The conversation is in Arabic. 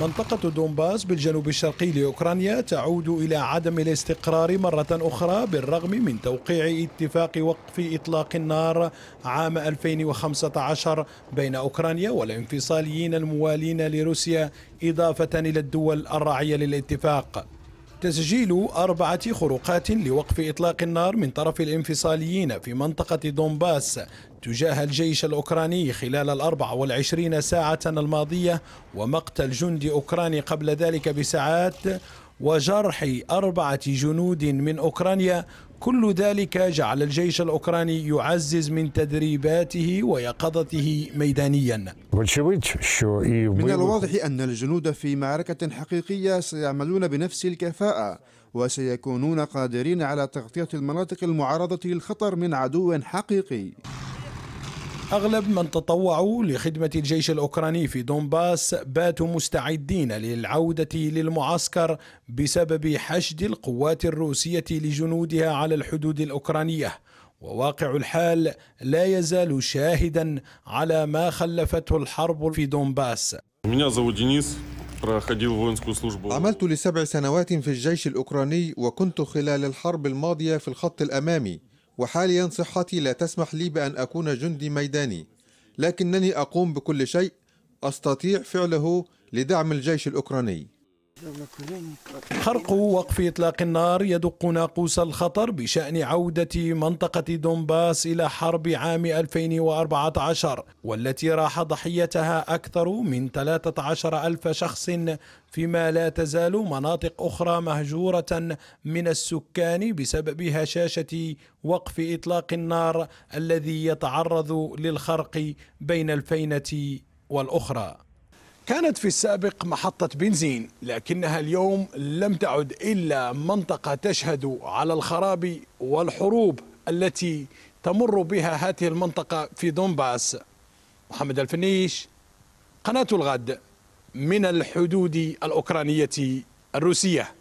منطقة دونباس بالجنوب الشرقي لأوكرانيا تعود إلى عدم الاستقرار مرة أخرى بالرغم من توقيع اتفاق وقف إطلاق النار عام 2015 بين أوكرانيا والانفصاليين الموالين لروسيا إضافة إلى الدول الراعية للاتفاق تسجيل أربعة خروقات لوقف إطلاق النار من طرف الانفصاليين في منطقة دونباس تجاه الجيش الأوكراني خلال الأربع والعشرين ساعة الماضية ومقتل جندي أوكراني قبل ذلك بساعات وجرح أربعة جنود من أوكرانيا كل ذلك جعل الجيش الأوكراني يعزز من تدريباته ويقظته ميدانيا من الواضح أن الجنود في معركة حقيقية سيعملون بنفس الكفاءة وسيكونون قادرين على تغطية المناطق المعرضة للخطر من عدو حقيقي أغلب من تطوعوا لخدمة الجيش الأوكراني في دونباس باتوا مستعدين للعودة للمعسكر بسبب حشد القوات الروسية لجنودها على الحدود الأوكرانية وواقع الحال لا يزال شاهدا على ما خلفته الحرب في دونباس عملت لسبع سنوات في الجيش الأوكراني وكنت خلال الحرب الماضية في الخط الأمامي وحاليا صحتي لا تسمح لي بأن أكون جندي ميداني لكنني أقوم بكل شيء أستطيع فعله لدعم الجيش الأوكراني خرق وقف إطلاق النار يدق ناقوس الخطر بشأن عودة منطقة دونباس إلى حرب عام 2014 والتي راح ضحيتها أكثر من 13 ألف شخص فيما لا تزال مناطق أخرى مهجورة من السكان بسبب هشاشة وقف إطلاق النار الذي يتعرض للخرق بين الفينة والأخرى كانت في السابق محطة بنزين لكنها اليوم لم تعد إلا منطقة تشهد على الخراب والحروب التي تمر بها هذه المنطقة في دونباس محمد الفنيش قناة الغد من الحدود الأوكرانية الروسية